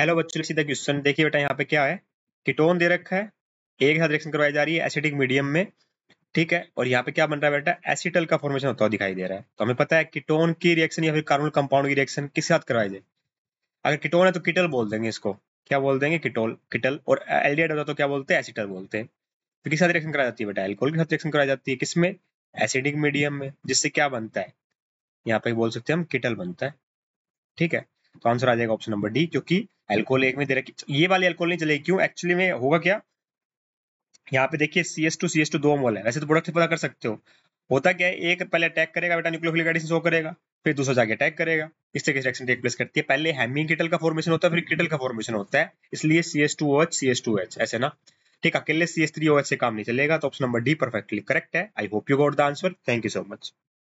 hello बच्चों सीधा question देखिए बेटा यहाँ पे क्या है कीटोन दे रखा है एक साथ रिएक्शन करवाई जा रही है एसिडिक मीडियम में ठीक है और यहाँ पे क्या बन रहा है बेटा एसिटल का फॉर्मेशन होता हुआ दिखाई दे रहा है तो हमें पता है कीटोन की रिएक्शन या फिर कार्बोनल कंपाउंड की रिएक्शन किस साथ करवाई जाए अगर किटोन है तो किटल बोल देंगे इसको क्या बोल देंगे किटोल किटल और एल्डिहाइड होता तो क्या बोलते हैं एसिटल बोलते हैं तो किस साथ रिएक्शन कराई जाती है बेटा एल्कोहल के साथ रिएक्शन कराई जाती है किसमें एसिडिक मीडियम में जिससे क्या बनता है यहाँ पे बोल सकते हैं हम किटल बनता है ठीक है तो आंसर आ जाएगा ऑप्शन नंबर डी क्योंकि एल्कोहल एक में दे रखी ये वाली एल्कोहल नहीं चलेगी क्यों एक्चुअली में होगा क्या यहाँ पे देखिए C S two C S two दो मोल है वैसे तो प्रोडक्ट पता कर सकते हो होता क्या है एक पहले अटैक करेगा बेटा न्यूक्लियोफिलिक एडिशन शो करेगा फिर दूसरा जाके अटैक करेगा इस तरह से रिएक्शन टेक प्लेस करती है पहले हेमी केटल का फॉर्मेशन होता है फिर केटल का फॉर्मेशन होता है इसलिए C S two H C S two H ऐसे ना ठीक अकेले C S three O H से काम नहीं चलेगा तो option number D perfectly correct है I hope you got the answer thank you so much